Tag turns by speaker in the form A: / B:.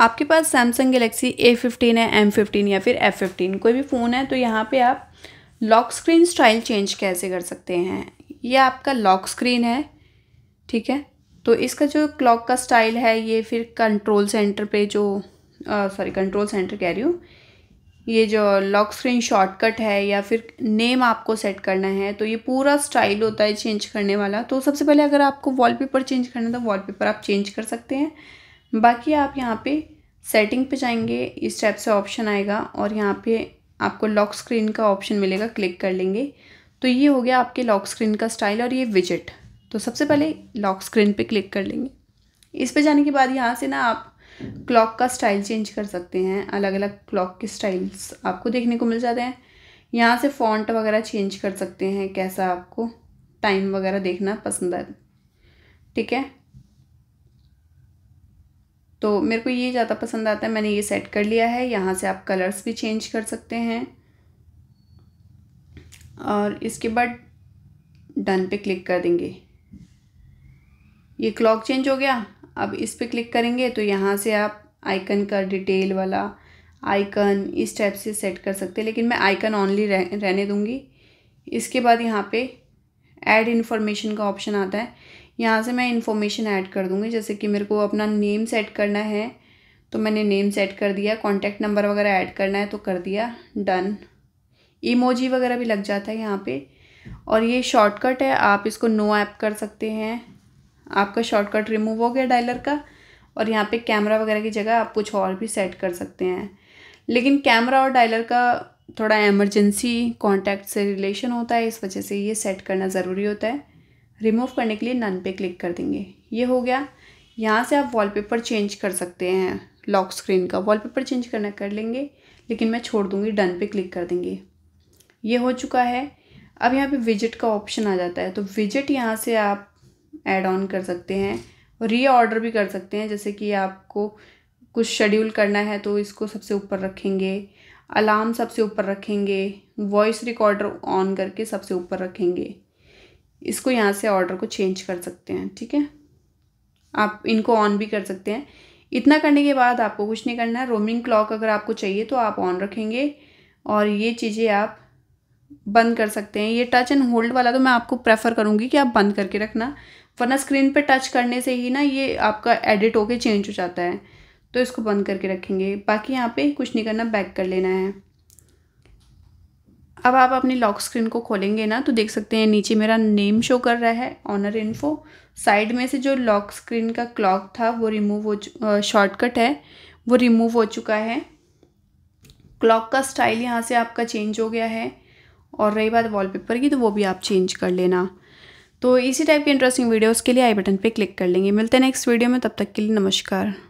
A: आपके पास Samsung Galaxy A fifteen है एम फिफ्टीन या फिर एफ फिफ्टीन कोई भी फ़ोन है तो यहाँ पे आप लॉक स्क्रीन स्टाइल चेंज कैसे कर सकते हैं ये आपका लॉक स्क्रीन है ठीक है तो इसका जो क्लॉक का स्टाइल है ये फिर कंट्रोल सेंटर पे जो सॉरी कंट्रोल सेंटर कह रही हूँ ये जो लॉक स्क्रीन शॉर्टकट है या फिर नेम आपको सेट करना है तो ये पूरा स्टाइल होता है चेंज करने वाला तो सबसे पहले अगर आपको वॉलपेपर चेंज करना है तो वॉलपेपर आप चेंज कर सकते हैं बाकी आप यहाँ पे सेटिंग पे जाएंगे इस टाइप से ऑप्शन आएगा और यहाँ पे आपको लॉक स्क्रीन का ऑप्शन मिलेगा क्लिक कर लेंगे तो ये हो गया आपके लॉक स्क्रीन का स्टाइल और ये विजिट तो सबसे पहले लॉक स्क्रीन पे क्लिक कर लेंगे इस पे जाने के बाद यहाँ से ना आप क्लॉक का स्टाइल चेंज कर सकते हैं अलग अलग क्लॉक के स्टाइल्स आपको देखने को मिल जाते हैं यहाँ से फॉन्ट वगैरह चेंज कर सकते हैं कैसा आपको टाइम वगैरह देखना पसंद है ठीक है तो मेरे को ये ज़्यादा पसंद आता है मैंने ये सेट कर लिया है यहाँ से आप कलर्स भी चेंज कर सकते हैं और इसके बाद डन पे क्लिक कर देंगे ये क्लॉक चेंज हो गया अब इस पर क्लिक करेंगे तो यहाँ से आप आइकन का डिटेल वाला आइकन इस टाइप से सेट कर सकते हैं लेकिन मैं आइकन ऑनली रह, रहने दूँगी इसके बाद यहाँ पे ऐड इन्फॉर्मेशन का ऑप्शन आता है यहाँ से मैं इन्फॉर्मेशन ऐड कर दूँगी जैसे कि मेरे को अपना नेम सेट करना है तो मैंने नेम सेट कर दिया कॉन्टैक्ट नंबर वगैरह ऐड करना है तो कर दिया डन ईमोजी वगैरह भी लग जाता है यहाँ पे और ये शॉर्टकट है आप इसको नो ऐप कर सकते हैं आपका शॉर्टकट रिमूव हो गया डायलर का और यहाँ पे कैमरा वगैरह की जगह आप कुछ और भी सेट कर सकते हैं लेकिन कैमरा और डायलर का थोड़ा एमरजेंसी कॉन्टैक्ट से रिलेशन होता है इस वजह से ये सेट करना ज़रूरी होता है रिमूव करने के लिए नन पे क्लिक कर देंगे ये हो गया यहाँ से आप वॉलपेपर चेंज कर सकते हैं लॉक स्क्रीन का वॉलपेपर चेंज करना कर लेंगे लेकिन मैं छोड़ दूँगी डन पे क्लिक कर देंगे ये हो चुका है अब यहाँ पे विजिट का ऑप्शन आ जाता है तो विजिट यहाँ से आप ऐड ऑन कर सकते हैं रीऑर्डर भी कर सकते हैं जैसे कि आपको कुछ शेड्यूल करना है तो इसको सबसे ऊपर रखेंगे अलार्म सबसे ऊपर रखेंगे वॉइस रिकॉर्डर ऑन करके सबसे ऊपर रखेंगे इसको यहाँ से ऑर्डर को चेंज कर सकते हैं ठीक है आप इनको ऑन भी कर सकते हैं इतना करने के बाद आपको कुछ नहीं करना है रोमिंग क्लॉक अगर आपको चाहिए तो आप ऑन रखेंगे और ये चीज़ें आप बंद कर सकते हैं ये टच एंड होल्ड वाला तो मैं आपको प्रेफर करूँगी कि आप बंद करके रखना वरना स्क्रीन पे टच करने से ही ना ये आपका एडिट होके चेंज हो जाता है तो इसको बंद करके रखेंगे बाकी यहाँ पे कुछ नहीं करना बैक कर लेना है अब आप अपनी लॉक स्क्रीन को खोलेंगे ना तो देख सकते हैं नीचे मेरा नेम शो कर रहा है ऑनर इन्फो साइड में से जो लॉक स्क्रीन का क्लॉक था वो रिमूव हो शॉर्टकट है वो रिमूव हो चुका है क्लॉक का स्टाइल यहाँ से आपका चेंज हो गया है और रही बात वॉलपेपर की तो वो भी आप चेंज कर लेना तो इसी टाइप के इंटरेस्टिंग वीडियोस के लिए आई बटन पे क्लिक कर लेंगे मिलते हैं नेक्स्ट वीडियो में तब तक के लिए नमस्कार